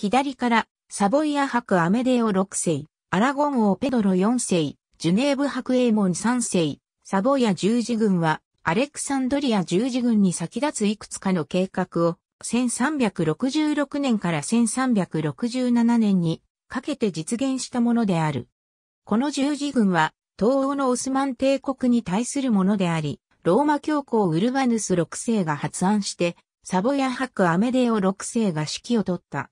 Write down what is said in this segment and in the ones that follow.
左から、サボイア博アメデオ6世、アラゴン王ペドロ4世、ジュネーブ博エーモン3世、サボイア十字軍は、アレクサンドリア十字軍に先立ついくつかの計画を、1366年から1367年にかけて実現したものである。この十字軍は、東欧のオスマン帝国に対するものであり、ローマ教皇ウルバヌス6世が発案して、サボヤ博アメデオ6世が指揮を取った。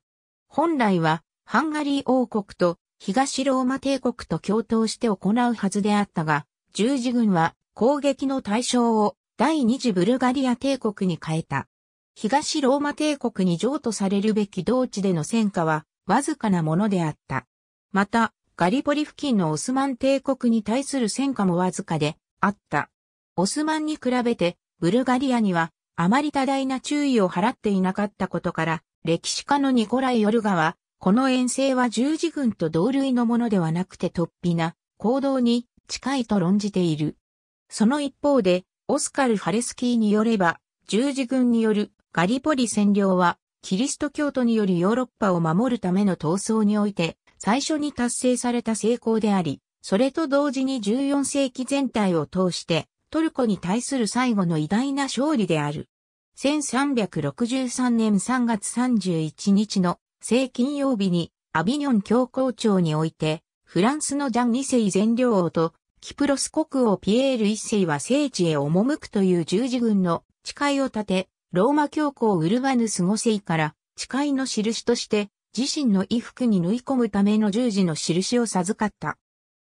本来はハンガリー王国と東ローマ帝国と共闘して行うはずであったが、十字軍は攻撃の対象を第二次ブルガリア帝国に変えた。東ローマ帝国に譲渡されるべき同地での戦果はわずかなものであった。また、ガリポリ付近のオスマン帝国に対する戦果もわずかであった。オスマンに比べて、ブルガリアにはあまり多大な注意を払っていなかったことから、歴史家のニコライ・ヨルガは、この遠征は十字軍と同類のものではなくて突飛な行動に近いと論じている。その一方で、オスカル・ハレスキーによれば、十字軍によるガリポリ占領は、キリスト教徒によるヨーロッパを守るための闘争において、最初に達成された成功であり、それと同時に14世紀全体を通して、トルコに対する最後の偉大な勝利である。1363年3月31日の正金曜日にアビニョン教皇庁において、フランスのジャン2世全領王とキプロス国王ピエール1世は聖地へ赴くという十字軍の誓いを立て、ローマ教皇ウルバヌス五世から誓いの印として自身の衣服に縫い込むための十字の印を授かった。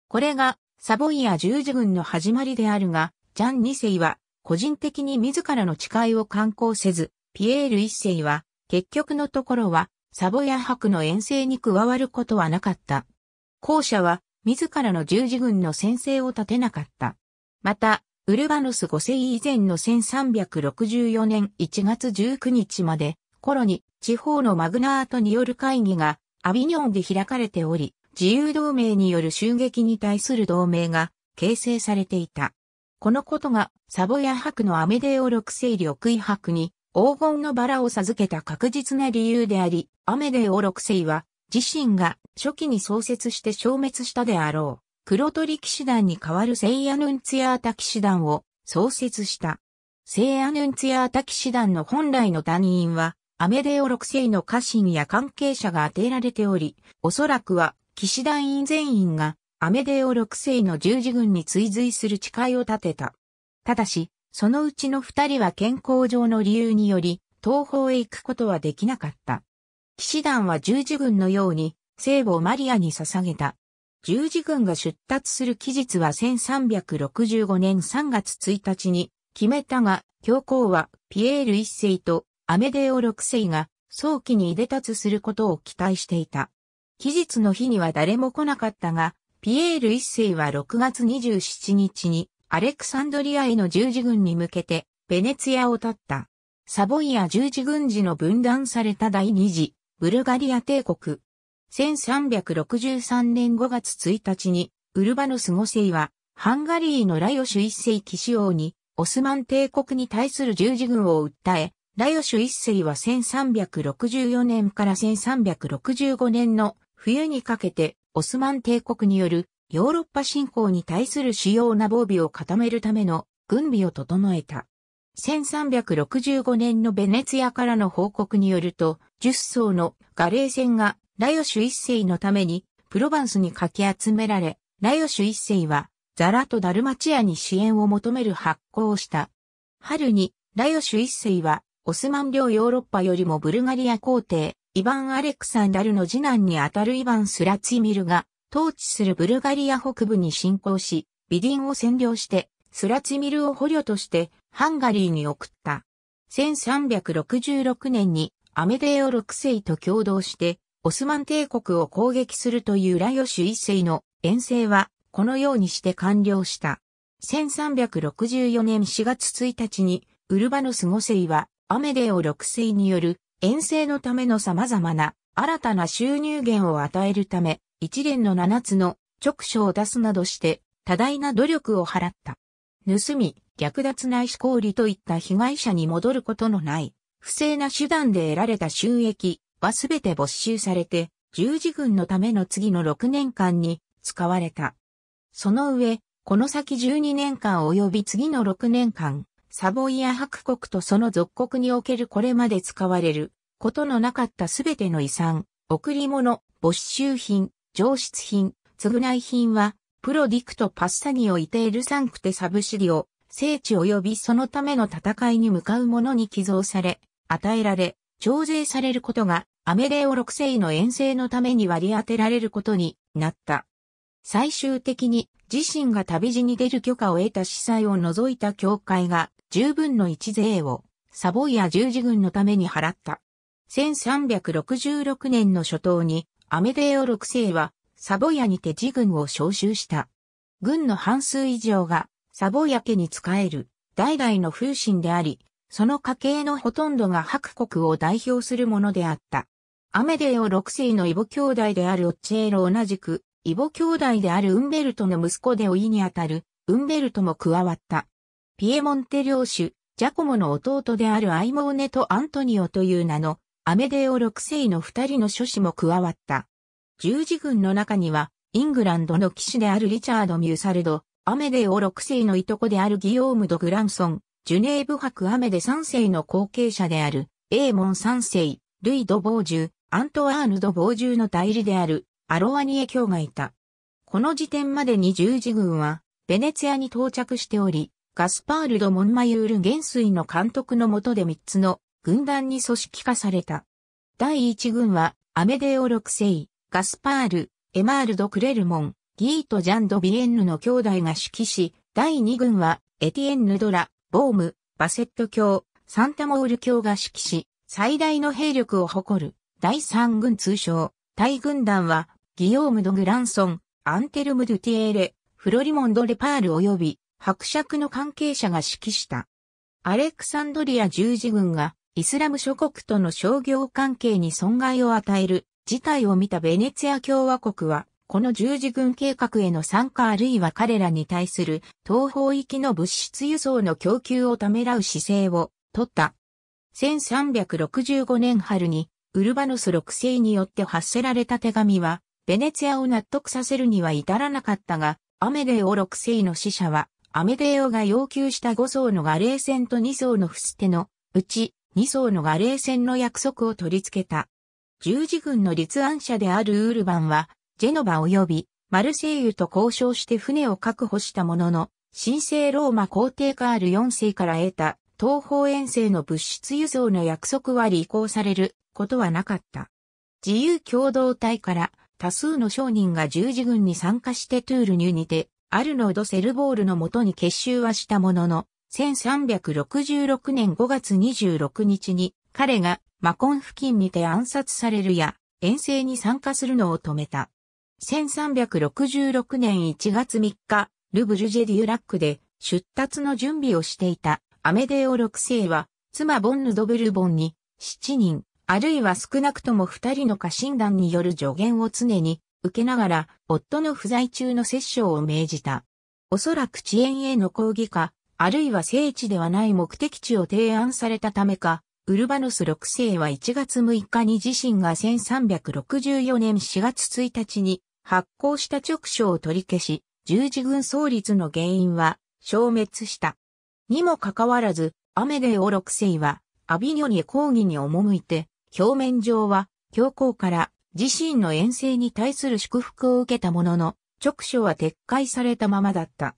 これがサボイア十字軍の始まりであるが、ジャン2世は個人的に自らの誓いを刊行せず、ピエール一世は、結局のところは、サボヤ博の遠征に加わることはなかった。後者は、自らの十字軍の先制を立てなかった。また、ウルバノス五世以前の1364年1月19日まで、頃に地方のマグナートによる会議がアビニョンで開かれており、自由同盟による襲撃に対する同盟が形成されていた。このことが、サボヤ博のアメデオ六世緑位博に、黄金のバラを授けた確実な理由であり、アメデオ六世は、自身が初期に創設して消滅したであろう、黒鳥騎士団に代わる聖アヌンツヤータ騎士団を創設した。聖アヌンツヤータ騎士団の本来の団員は、アメデオ6世の家臣や関係者が当てられており、おそらくは騎士団員全員がアメデオ6世の十字軍に追随する誓いを立てた。ただし、そのうちの二人は健康上の理由により、東方へ行くことはできなかった。騎士団は十字軍のように、聖母マリアに捧げた。十字軍が出立する期日は1365年3月1日に決めたが、教皇はピエール一世とアメデオ六世が早期に出立つすることを期待していた。期日の日には誰も来なかったが、ピエール一世は6月27日にアレクサンドリアへの十字軍に向けてベネツィアを立った。サボイア十字軍時の分断された第二次ブルガリア帝国。1363年5月1日にウルバノス五世はハンガリーのラヨシュ一世騎士王にオスマン帝国に対する十字軍を訴え、ラヨシュ一世は1364年から1365年の冬にかけてオスマン帝国によるヨーロッパ侵攻に対する主要な防備を固めるための軍備を整えた。1365年のベネツィアからの報告によると、10艘のガレー船がラヨシュ一世のためにプロヴァンスにかき集められ、ラヨシュ一世はザラとダルマチアに支援を求める発行をした。春にラヨシュ一世はオスマン領ヨーロッパよりもブルガリア皇帝イヴァン・アレクサンダルの次男にあたるイヴァン・スラツィミルが、統治するブルガリア北部に侵攻し、ビディンを占領して、スラツィミルを捕虜として、ハンガリーに送った。1366年に、アメデオ6世と共同して、オスマン帝国を攻撃するというラヨシュ1世の遠征は、このようにして完了した。1364年4月1日に、ウルバノス5世は、アメデオ6世による遠征のための様々な新たな収入源を与えるため、一連の七つの直所を出すなどして多大な努力を払った。盗み、略奪ないし行といった被害者に戻ることのない、不正な手段で得られた収益はすべて没収されて、十字軍のための次の6年間に使われた。その上、この先12年間及び次の6年間、サボイア博国とその属国におけるこれまで使われることのなかったすべての遺産、贈り物、没収品、上質品、償い品は、プロディクトパッサニオ・イテール・サンクテサブシリオ、聖地及びそのための戦いに向かう者に寄贈され、与えられ、徴税されることが、アメデオ6世の遠征のために割り当てられることになった。最終的に自身が旅路に出る許可を得た司祭を除いた教会が十分の一税をサボイア十字軍のために払った。1366年の初頭にアメデオ6世はサボイアにて自軍を召集した。軍の半数以上がサボイア家に仕える代々の風神であり、その家系のほとんどが白国を代表するものであった。アメデオ6世のイボ兄弟であるオッチェーロ同じく、イボ兄弟であるウンベルトの息子でおいにあたる、ウンベルトも加わった。ピエモンテ領主、ジャコモの弟であるアイモーネとアントニオという名の、アメデオ6世の二人の諸子も加わった。十字軍の中には、イングランドの騎士であるリチャード・ミューサルド、アメデオ6世のいとこであるギヨーム・ド・グランソン、ジュネーブ博アメデ3世の後継者である、エーモン3世、ルイ・ド・ボージュ、アントワーヌ・ド・ボージュの代理である、アロワニエ卿がいた。この時点までに十字軍は、ベネツィアに到着しており、ガスパール・ド・モンマユール元帥の監督の下で3つの軍団に組織化された。第1軍は、アメデオ6世、ガスパール、エマール・ド・クレルモン、ギート・ジャン・ド・ビエンヌの兄弟が指揮し、第2軍は、エティエンヌ・ドラ、ボーム、バセット教、サンタモール教が指揮し、最大の兵力を誇る、第3軍通称、大軍団は、ギヨーム・ド・グランソン、アンテルム・ドゥティエーレ、フロリモンド・レパール及び、伯爵の関係者が指揮した。アレクサンドリア十字軍がイスラム諸国との商業関係に損害を与える事態を見たベネツィア共和国は、この十字軍計画への参加あるいは彼らに対する東方行きの物質輸送の供給をためらう姿勢を取った。1365年春にウルバノス6世によって発せられた手紙は、ベネツィアを納得させるには至らなかったが、アメデオ6世の死者はアメデオが要求した5層のガレー船と2層のフステのうち2層のガレー船の約束を取り付けた。十字軍の立案者であるウールバンは、ジェノバ及びマルセイユと交渉して船を確保したものの、神聖ローマ皇帝カール4世から得た東方遠征の物質輸送の約束は履行されることはなかった。自由共同体から多数の商人が十字軍に参加してトゥールニュにてアルノード・セルボールのもとに結集はしたものの、1366年5月26日に彼がマコン付近にて暗殺されるや遠征に参加するのを止めた。1366年1月3日、ルブルジェデュラックで出立の準備をしていたアメデオ6世は妻ボンヌ・ド・ブルボンに7人、あるいは少なくとも2人の家臣団による助言を常に受けながら、夫の不在中の殺生を命じた。おそらく遅延への抗議か、あるいは聖地ではない目的地を提案されたためか、ウルバノス6世は1月6日に自身が1364年4月1日に発行した直書を取り消し、十字軍創立の原因は消滅した。にもかかわらず、アメデオ6世はアビニョに抗議に赴いて、表面上は教皇から自身の遠征に対する祝福を受けたものの、直書は撤回されたままだった。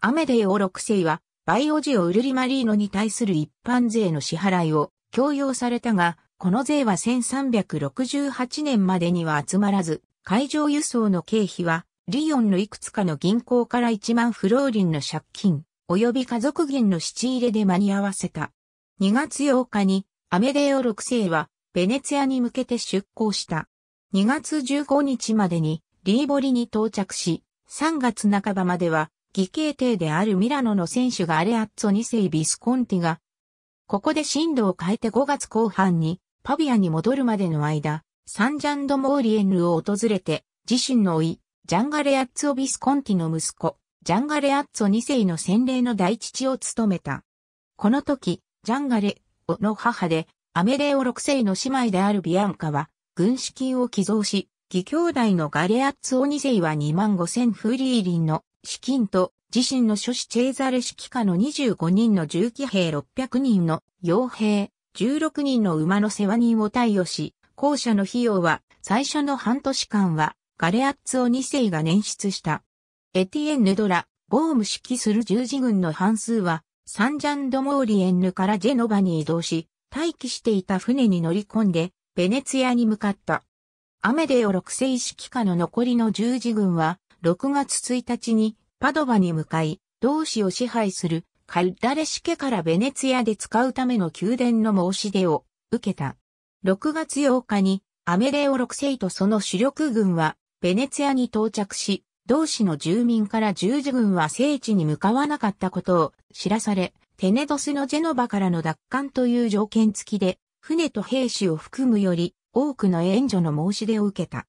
アメデオ6世は、バイオジオ・ウルリマリーノに対する一般税の支払いを強要されたが、この税は1368年までには集まらず、海上輸送の経費は、リヨンのいくつかの銀行から1万フローリンの借金、及び家族銀の七入れで間に合わせた。2月8日に、アメデオ6世は、ベネツィアに向けて出港した。2月15日までにリーボリに到着し、3月半ばまでは、義兄弟であるミラノの選手がアレアッツォ2世ビスコンティが、ここで進路を変えて5月後半に、パビアに戻るまでの間、サンジャンド・モーリエンルを訪れて、自身のい、ジャンガレアッツォ・ビスコンティの息子、ジャンガレアッツォ2世の洗礼の大父を務めた。この時、ジャンガレの母で、アメレオ6世の姉妹であるビアンカは、軍資金を寄贈し、義兄弟のガレアッツオ2世は2万5千フリーリンの資金と自身の諸子チェーザレ指揮下の25人の重機兵600人の傭兵16人の馬の世話人を貸与し、後者の費用は最初の半年間はガレアッツオ2世が捻出した。エティエンヌ・ドラ、ゴーム指揮する十字軍の半数はサンジャンド・モーリエンヌからジェノバに移動し、待機していた船に乗り込んでベネツィアに向かった。アメデオ6世指揮下の残りの十字軍は、6月1日にパドバに向かい、同志を支配するカルダレシケからベネツィアで使うための宮殿の申し出を受けた。6月8日にアメデオ6世とその主力軍はベネツィアに到着し、同志の住民から十字軍は聖地に向かわなかったことを知らされ、テネドスのジェノバからの奪還という条件付きで船と兵士を含むより多くの援助の申し出を受けた。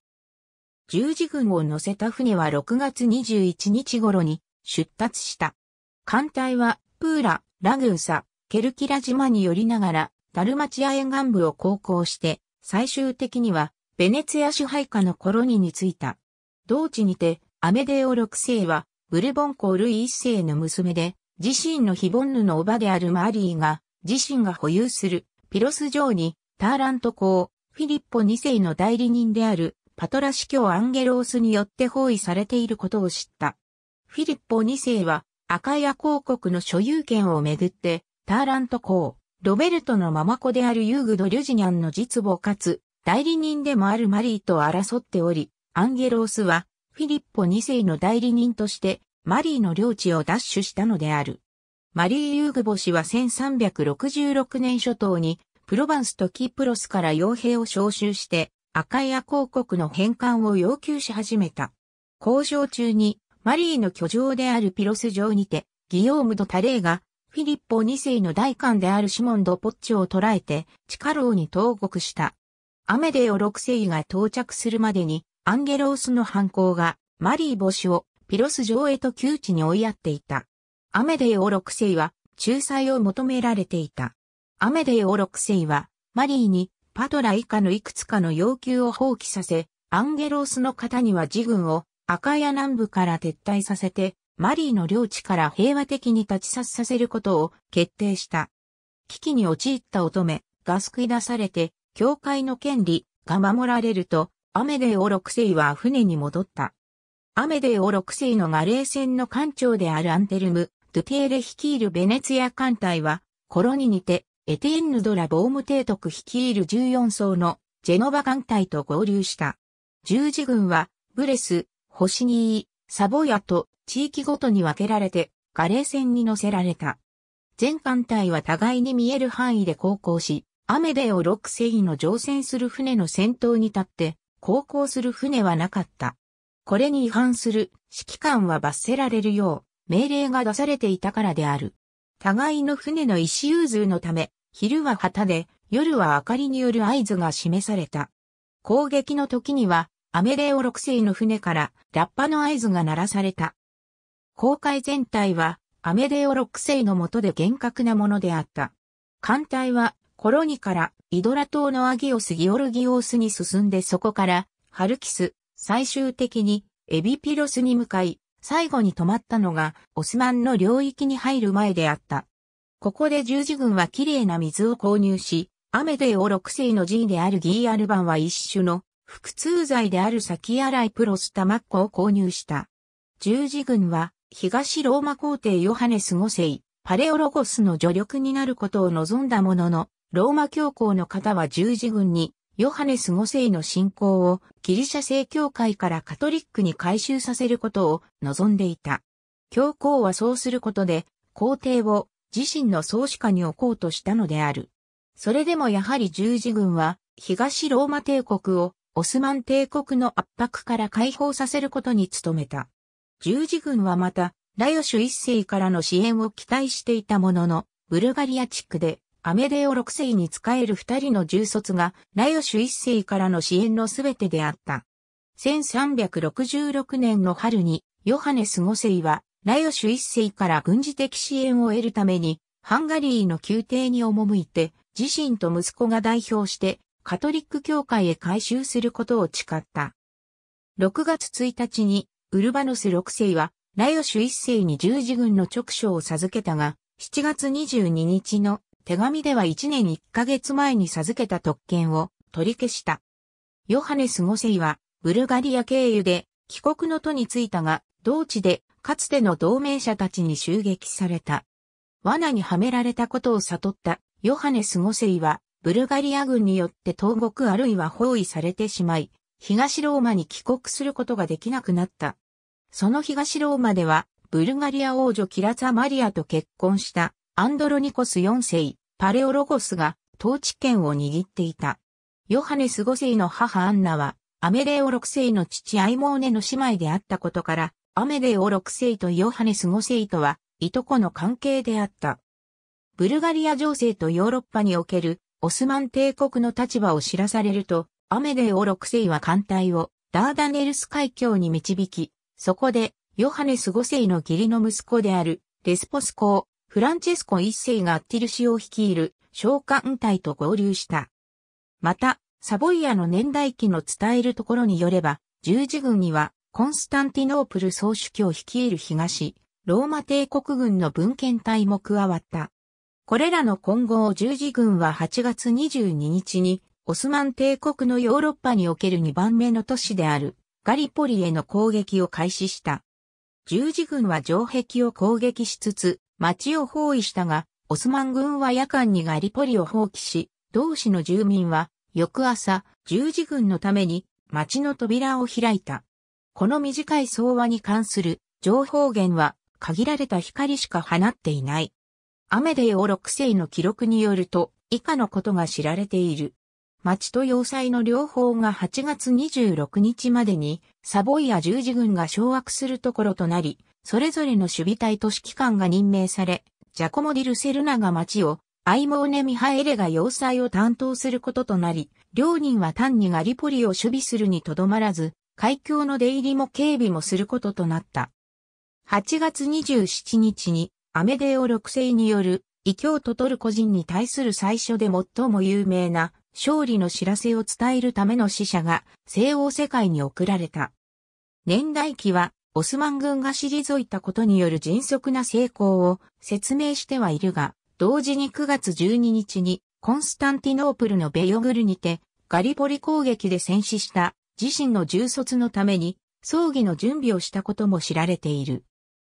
十字軍を乗せた船は6月21日頃に出発した。艦隊はプーラ、ラグーサ、ケルキラ島に寄りながらダルマチア沿岸部を航行して、最終的にはベネツィア支配下のコロニに着いた。同地にてアメデオ6世はブルボン公ルイ1世の娘で、自身の非凡ヌの叔母であるマリーが、自身が保有するピロス城に、ターラント公、フィリッポ2世の代理人である、パトラ司教アンゲロースによって包囲されていることを知った。フィリッポ2世は、アイア公国の所有権をめぐって、ターラント公、ロベルトのママ子であるユーグド・リュジニャンの実母かつ、代理人でもあるマリーと争っており、アンゲロースは、フィリッポ2世の代理人として、マリーの領地を奪取したのである。マリー・ユーグボ氏は1366年初頭に、プロヴァンスとキプロスから傭兵を招集して、赤イア公国の返還を要求し始めた。交渉中に、マリーの居城であるピロス城にて、ギヨーム・ド・タレーが、フィリッポ2世の大官であるシモン・ド・ポッチョを捕らえて、地下牢に投獄した。アメデオ6世が到着するまでに、アンゲロースの犯行が、マリー母子をピロス城へと窮地に追いやっていた。アメデオ6世は仲裁を求められていた。アメデオ6世はマリーにパトラ以下のいくつかの要求を放棄させ、アンゲロースの方には自軍を赤屋南部から撤退させて、マリーの領地から平和的に立ち去させることを決定した。危機に陥った乙女が救い出されて、教会の権利が守られると、アメデオ6世は船に戻った。アメデオ6世のガレー船の艦長であるアンテルムドゥテーレ率いるベネツィア艦隊は、コローにて、エテンヌ・ドラ・ボーム提督率いる14層のジェノバ艦隊と合流した。十字軍は、ブレス、ホシニー、サボヤと地域ごとに分けられて、ガレー戦に乗せられた。全艦隊は互いに見える範囲で航行し、アメデオ6世の乗船する船の先頭に立って、航行する船はなかった。これに違反する指揮官は罰せられるよう、命令が出されていたからである。互いの船の意思融通のため、昼は旗で、夜は明かりによる合図が示された。攻撃の時には、アメレオ6世の船からラッパの合図が鳴らされた。航海全体はアメレオ6世の下で厳格なものであった。艦隊はコロニからイドラ島のアギオス・ギオルギオスに進んでそこからハルキス、最終的にエビピロスに向かい、最後に止まったのがオスマンの領域に入る前であった。ここで十字軍は綺麗な水を購入し、アメデオ六世の陣であるギーアルバンは一種の腹痛剤である先洗いプロスタマッコを購入した。十字軍は東ローマ皇帝ヨハネス五世、パレオロゴスの助力になることを望んだものの、ローマ教皇の方は十字軍にヨハネス5世の信仰をギリシャ正教会からカトリックに改修させることを望んでいた。教皇はそうすることで、皇帝を自身の創始下に置こうとしたのである。それでもやはり十字軍は東ローマ帝国をオスマン帝国の圧迫から解放させることに努めた。十字軍はまた、ラヨシュ一世からの支援を期待していたものの、ブルガリア地区でアメデオ6世に仕える二人の重卒が、ラヨシュ一世からの支援のすべてであった。1366年の春に、ヨハネス5世は、ラヨシュ一世から軍事的支援を得るために、ハンガリーの宮廷に赴いて、自身と息子が代表して、カトリック教会へ改修することを誓った。6月1日に、ウルバノス6世は、ラヨシュ1世に十字軍の直所を授けたが、7月22日の手紙では1年1ヶ月前に授けた特権を取り消した。ヨハネス5世は、ブルガリア経由で、帰国の途に着いたが、同地で、かつての同盟者たちに襲撃された。罠にはめられたことを悟ったヨハネス5世は、ブルガリア軍によって東国あるいは包囲されてしまい、東ローマに帰国することができなくなった。その東ローマでは、ブルガリア王女キラザ・マリアと結婚したアンドロニコス4世、パレオロゴスが統治権を握っていた。ヨハネス5世の母アンナは、アメデオ6世の父アイモーネの姉妹であったことから、アメデオ6世とヨハネス5世とは、いとこの関係であった。ブルガリア情勢とヨーロッパにおけるオスマン帝国の立場を知らされると、アメデオ6世は艦隊をダーダネルス海峡に導き、そこでヨハネス5世の義理の息子であるレスポス公フランチェスコ一世がアッティル氏を率いる召喚隊と合流した。また、サボイアの年代記の伝えるところによれば、十字軍にはコンスタンティノープル総主教率いる東、ローマ帝国軍の文献隊も加わった。これらの混合十字軍は8月22日に、オスマン帝国のヨーロッパにおける2番目の都市である、ガリポリへの攻撃を開始した。十字軍は城壁を攻撃しつつ、町を包囲したが、オスマン軍は夜間にガリポリを放棄し、同市の住民は、翌朝、十字軍のために、町の扉を開いた。この短い相話に関する情報源は限られた光しか放っていない。アメデオ6世の記録によると以下のことが知られている。町と要塞の両方が8月26日までにサボイア十字軍が掌握するところとなり、それぞれの守備隊と指揮官が任命され、ジャコモ・ディ・ルセルナが町を、アイモーネ・ミハエレが要塞を担当することとなり、両人は単にガリポリを守備するにとどまらず、海峡の出入りも警備もすることとなった。8月27日に、アメデオ6世による、異教徒トルコ人に対する最初で最も有名な、勝利の知らせを伝えるための使者が、西欧世界に送られた。年代記は、オスマン軍が退いたことによる迅速な成功を説明してはいるが、同時に9月12日にコンスタンティノープルのベヨグルにてガリポリ攻撃で戦死した自身の重卒のために葬儀の準備をしたことも知られている。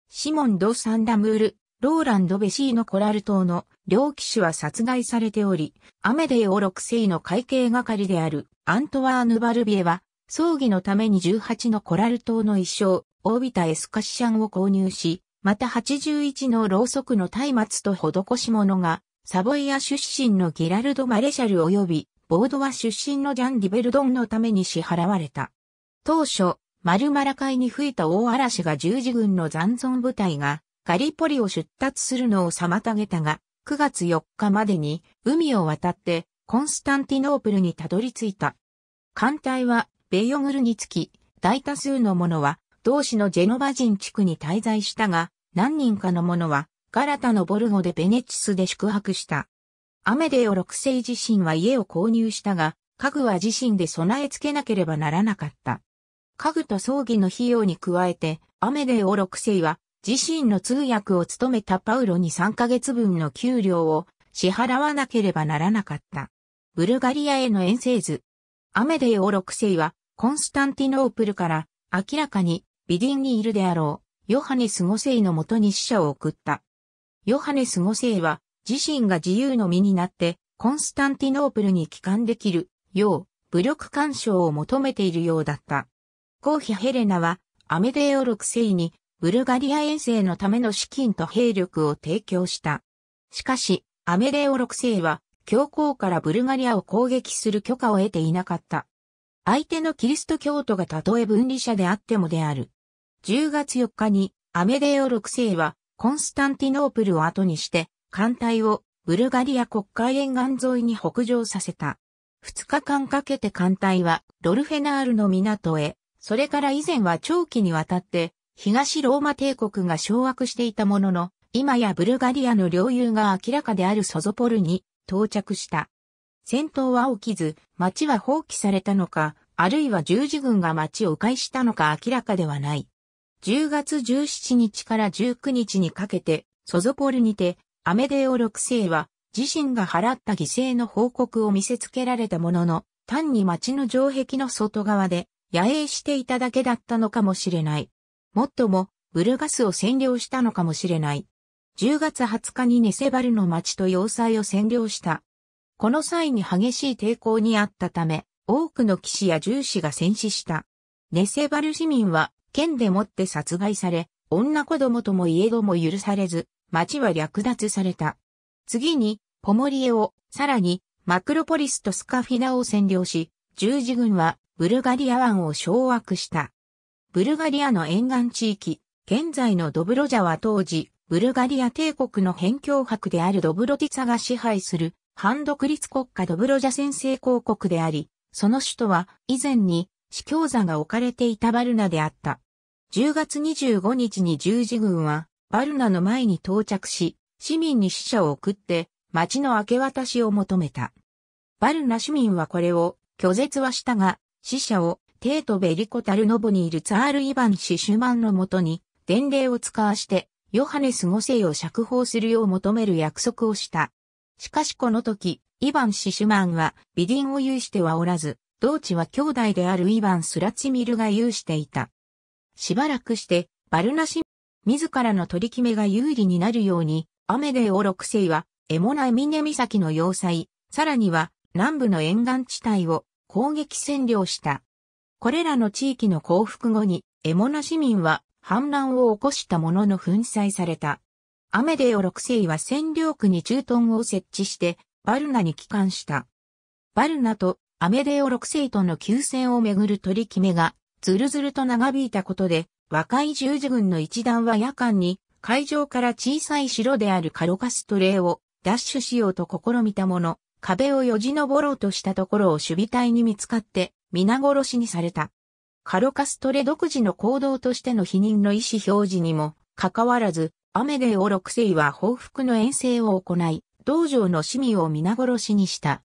シモン・ド・サンダムール、ローランド・ベシーのコラル島の両騎手は殺害されており、アメデオロクセイの会計係であるアントワーヌ・バルビエは葬儀のために18のコラル島の一生オービタエスカシシャンを購入し、また81のろうそくの松明と施し物が、サボイア出身のギラルド・マレシャル及び、ボードワ出身のジャン・リベルドンのために支払われた。当初、マルマラ海に吹いた大嵐が十字軍の残存部隊が、ガリポリを出立するのを妨げたが、9月4日までに海を渡ってコンスタンティノープルにたどり着いた。艦隊はベヨグルにつき、大多数のものは同市のジェノバ人地区に滞在したが、何人かの者は、ガラタのボルゴでベネチスで宿泊した。アメデオ6世自身は家を購入したが、家具は自身で備え付けなければならなかった。家具と葬儀の費用に加えて、アメデオ6世は自身の通訳を務めたパウロに3ヶ月分の給料を支払わなければならなかった。ブルガリアへの遠征図。アメデオ6世はコンスタンティノープルから明らかにビディンにいるであろう、ヨハネス五世のもとに使者を送った。ヨハネス五世は、自身が自由の身になって、コンスタンティノープルに帰還できる、よう、武力干渉を求めているようだった。公妃ヘレナは、アメデオ6世に、ブルガリア遠征のための資金と兵力を提供した。しかし、アメデオ6世は、教皇からブルガリアを攻撃する許可を得ていなかった。相手のキリスト教徒がたとえ分離者であってもである。10月4日にアメデオ6世はコンスタンティノープルを後にして艦隊をブルガリア国会沿岸沿いに北上させた。2日間かけて艦隊はドルフェナールの港へ、それから以前は長期にわたって東ローマ帝国が掌握していたものの、今やブルガリアの領有が明らかであるソゾポルに到着した。戦闘は起きず、町は放棄されたのか、あるいは十字軍が町を迂回したのか明らかではない。10月17日から19日にかけて、ソゾポルにて、アメデオ6世は、自身が払った犠牲の報告を見せつけられたものの、単に町の城壁の外側で、野営していただけだったのかもしれない。もっとも、ブルガスを占領したのかもしれない。10月20日にネセバルの町と要塞を占領した。この際に激しい抵抗にあったため、多くの騎士や重士が戦死した。ネセバル市民は剣でもって殺害され、女子供とも家ども許されず、町は略奪された。次に、ポモリエを、さらに、マクロポリスとスカフィナを占領し、十字軍は、ブルガリア湾を掌握した。ブルガリアの沿岸地域、現在のドブロジャは当時、ブルガリア帝国の辺境伯であるドブロティツァが支配する、反独立国家ドブロジャ先制公国であり、その首都は、以前に、司教座が置かれていたバルナであった。10月25日に十字軍は、バルナの前に到着し、市民に死者を送って、町の明け渡しを求めた。バルナ市民はこれを拒絶はしたが、死者をテート・ベリコ・タルノボにいるツァール・イヴァン・シシュマンのもとに、伝令を使わして、ヨハネス5世を釈放するよう求める約束をした。しかしこの時、イヴァン・シシュマンは、ビディンを有してはおらず、同地は兄弟であるイヴァン・スラチミルが有していた。しばらくして、バルナシ自らの取り決めが有利になるように、アメデオ6世は、エモナエミネ岬の要塞、さらには、南部の沿岸地帯を攻撃占領した。これらの地域の降伏後に、エモナ市民は反乱を起こしたものの粉砕された。アメデオ6世は占領区に駐屯を設置して、バルナに帰還した。バルナとアメデオ6世との休戦をめぐる取り決めがずるずると長引いたことで、若い十字軍の一団は夜間に、海上から小さい城であるカロカストレーをダッシュしようと試みたもの、壁をよじ登ろうとしたところを守備隊に見つかって、皆殺しにされた。カロカストレ独自の行動としての否認の意思表示にも、かかわらず、アメデオ六世は報復の遠征を行い、道場の市民を皆殺しにした。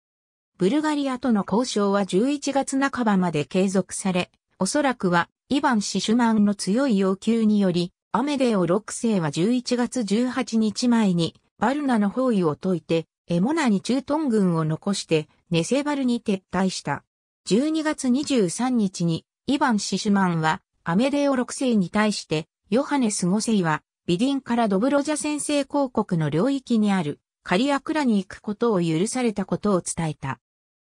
ブルガリアとの交渉は11月半ばまで継続され、おそらくは、イヴァン・シシュマンの強い要求により、アメデオ6世は11月18日前に、バルナの包囲を解いて、エモナにトン軍を残して、ネセバルに撤退した。12月23日に、イヴァン・シシュマンは、アメデオ6世に対して、ヨハネス5世は、ビディンからドブロジャ先制公国の領域にある、カリアクラに行くことを許されたことを伝えた。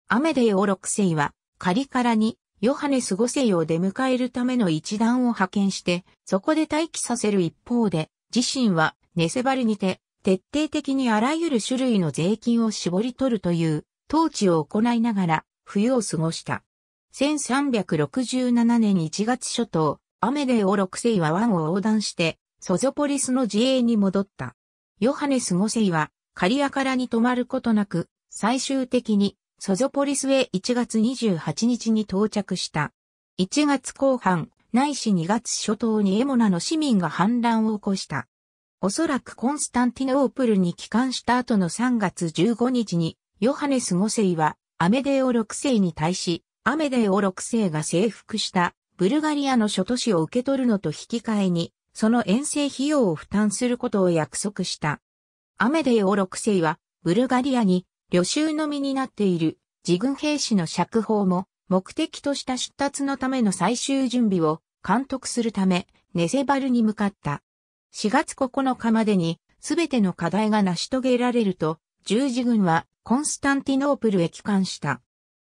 アメデオ6世は、カリカラにヨハネス五世を出迎えるための一団を派遣して、そこで待機させる一方で、自身はネセバルにて、徹底的にあらゆる種類の税金を絞り取るという、統治を行いながら、冬を過ごした。1367年1月初頭、アメデオ六世は湾を横断して、ソゾポリスの自衛に戻った。ヨハネス五世は、カリアカラに泊まることなく、最終的にソゾポリスへ1月28日に到着した。1月後半、ないし2月初頭にエモナの市民が反乱を起こした。おそらくコンスタンティノープルに帰還した後の3月15日に、ヨハネス5世はアメデオ6世に対し、アメデオ6世が征服したブルガリアの諸都市を受け取るのと引き換えに、その遠征費用を負担することを約束した。アメデオ6世は、ブルガリアに旅衆のみになっている自軍兵士の釈放も目的とした出立のための最終準備を監督するためネセバルに向かった。4月9日までにすべての課題が成し遂げられると十字軍はコンスタンティノープルへ帰還した。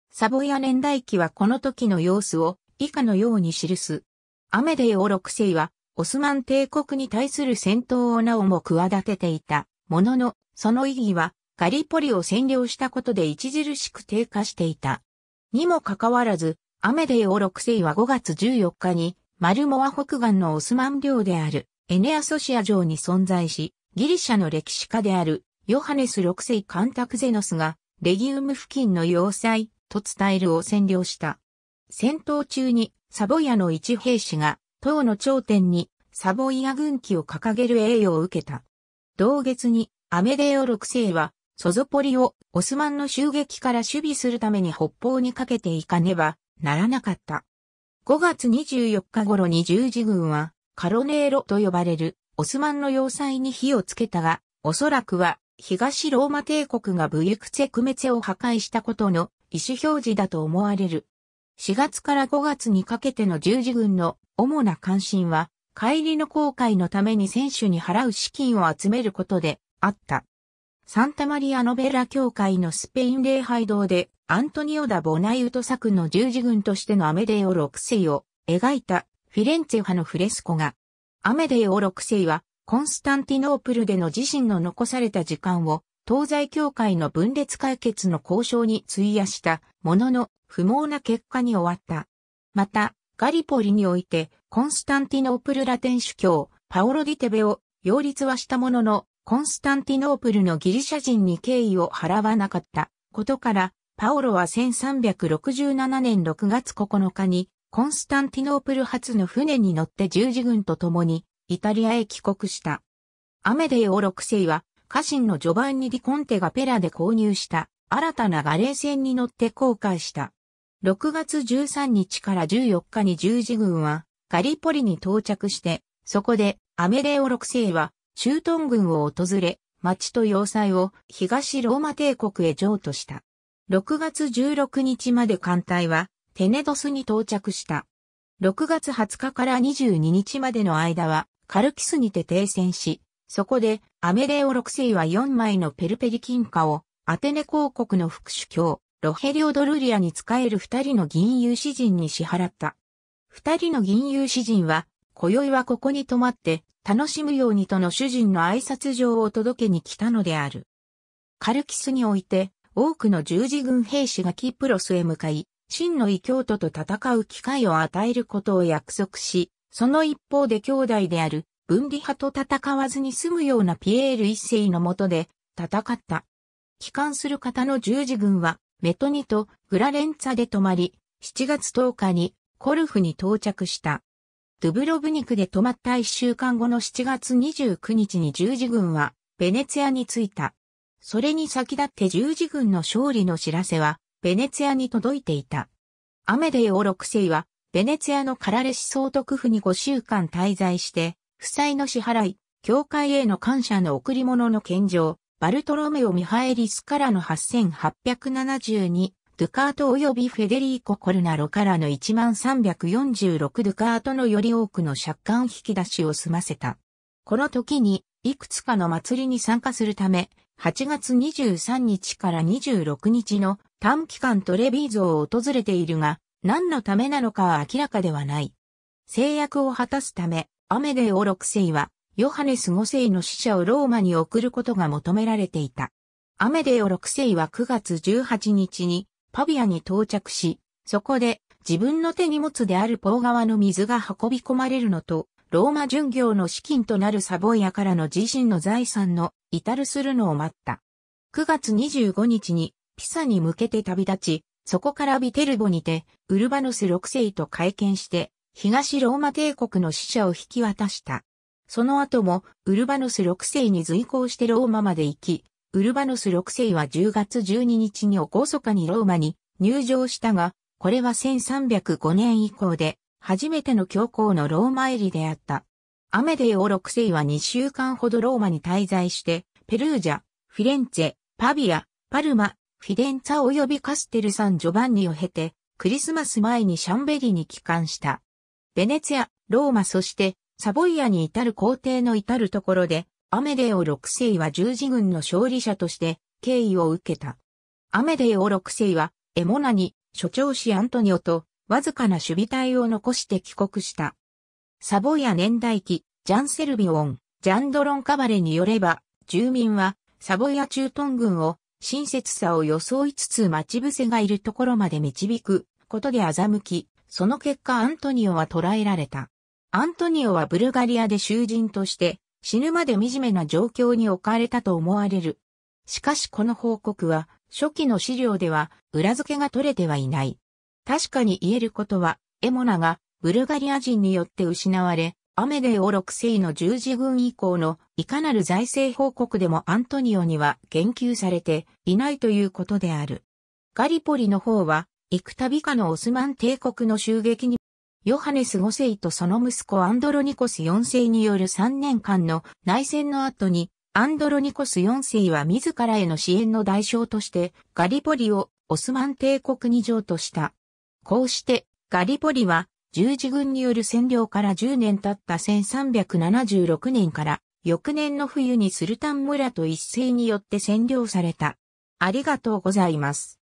サボヤ年代記はこの時の様子を以下のように記す。アメデオ6世はオスマン帝国に対する戦闘をなおも企てていたものの、その意義はガリポリを占領したことで著しく低下していた。にもかかわらず、アメデオ6世は5月14日に、マルモア北岸のオスマン領であるエネアソシア城に存在し、ギリシャの歴史家であるヨハネス6世カンタクゼノスがレギウム付近の要塞と伝えるを占領した。戦闘中にサボイアの一兵士が党の頂点にサボイア軍旗を掲げる栄誉を受けた。同月にアメデオ6世はソゾポリをオスマンの襲撃から守備するために北方にかけていかねばならなかった。5月24日頃に十字軍はカロネーロと呼ばれるオスマンの要塞に火をつけたが、おそらくは東ローマ帝国がブユクツェクメツェを破壊したことの意思表示だと思われる。4月から5月にかけての十字軍の主な関心は、帰りの航海のために選手に払う資金を集めることであった。サンタマリア・ノベラ教会のスペイン礼拝堂で、アントニオ・ダ・ボナイウト作の十字軍としてのアメデオ・六世を描いたフィレンツェ派のフレスコが、アメデオ・六世は、コンスタンティノープルでの自身の残された時間を、東西教会の分裂解決の交渉に費やしたものの不毛な結果に終わった。また、ガリポリにおいてコンスタンティノープルラテン主教パオロ・ディテベを擁立はしたもののコンスタンティノープルのギリシャ人に敬意を払わなかったことから、パオロは1367年6月9日に、コンスタンティノープル発の船に乗って十字軍と共に、イタリアへ帰国した。アメデオ6世は、家臣のジョバンニ・ディ・コンテがペラで購入した新たなガレー船に乗って航海した。6月13日から14日に十字軍はガリポリに到着して、そこでアメデオ6世は中東軍を訪れ、町と要塞を東ローマ帝国へ譲渡した。6月16日まで艦隊はテネドスに到着した。6月20日から22日までの間はカルキスにて停戦し、そこでアメレオ6世は4枚のペルペリ金貨をアテネ公国の副主教、ロヘリオ・ドルリアに仕える2人の銀融詩人に支払った。2人の銀融詩人は今宵はここに泊まって楽しむようにとの主人の挨拶状を届けに来たのである。カルキスにおいて多くの十字軍兵士がキプロスへ向かい、真の異教徒と戦う機会を与えることを約束し、その一方で兄弟である分離派と戦わずに済むようなピエール一世の下で戦った。帰還する方の十字軍はメトニとグラレンツァで泊まり、7月10日にコルフに到着した。ドゥブロブニクで泊まった一週間後の7月29日に十字軍は、ベネツィアに着いた。それに先立って十字軍の勝利の知らせは、ベネツィアに届いていた。アメデオ六世は、ベネツィアのカラレシ総督府に5週間滞在して、負債の支払い、教会への感謝の贈り物の献上、バルトロメオ・ミハエリスからの8872ドゥカート及びフェデリーコ・コルナロからの1346ドゥカートのより多くの借款引き出しを済ませた。この時に、いくつかの祭りに参加するため、8月23日から26日の短期間トレビーゾを訪れているが、何のためなのかは明らかではない。制約を果たすため、アメデオ6世は、ヨハネス5世の死者をローマに送ることが求められていた。アメデオ6世は9月18日にパビアに到着し、そこで自分の手荷物であるポー川の水が運び込まれるのと、ローマ巡業の資金となるサボイアからの自身の財産の至るするのを待った。9月25日にピサに向けて旅立ち、そこからビテルボにて、ウルバノス6世と会見して、東ローマ帝国の使者を引き渡した。その後も、ウルバノス6世に随行してローマまで行き、ウルバノス6世は10月12日に厳かにローマに入場したが、これは1305年以降で、初めての教皇のローマ入りであった。アメデオ6世は2週間ほどローマに滞在して、ペルージャ、フィレンツェ、パビア、パルマ、フィデンツァ及びカステル・サン・ジョバンニを経て、クリスマス前にシャンベリに帰還した。ベネツィア、ローマそして、サボイアに至る皇帝の至るところで、アメデオ6世は十字軍の勝利者として敬意を受けた。アメデオ6世はエモナに所長士アントニオとわずかな守備隊を残して帰国した。サボや年代記、ジャンセルビオン、ジャンドロンカバレによれば、住民はサボや駐屯軍を親切さを装いつつ待ち伏せがいるところまで導くことで欺き、その結果アントニオは捕らえられた。アントニオはブルガリアで囚人として死ぬまで惨めな状況に置かれたと思われる。しかしこの報告は、初期の資料では裏付けが取れてはいない。確かに言えることは、エモナがブルガリア人によって失われ、アメデオ6世の十字軍以降のいかなる財政報告でもアントニオには言及されていないということである。ガリポリの方は、幾度かのオスマン帝国の襲撃にヨハネス5世とその息子アンドロニコス4世による3年間の内戦の後に、アンドロニコス4世は自らへの支援の代償として、ガリポリをオスマン帝国に譲渡した。こうして、ガリポリは、十字軍による占領から10年経った1376年から、翌年の冬にスルタン村と一斉によって占領された。ありがとうございます。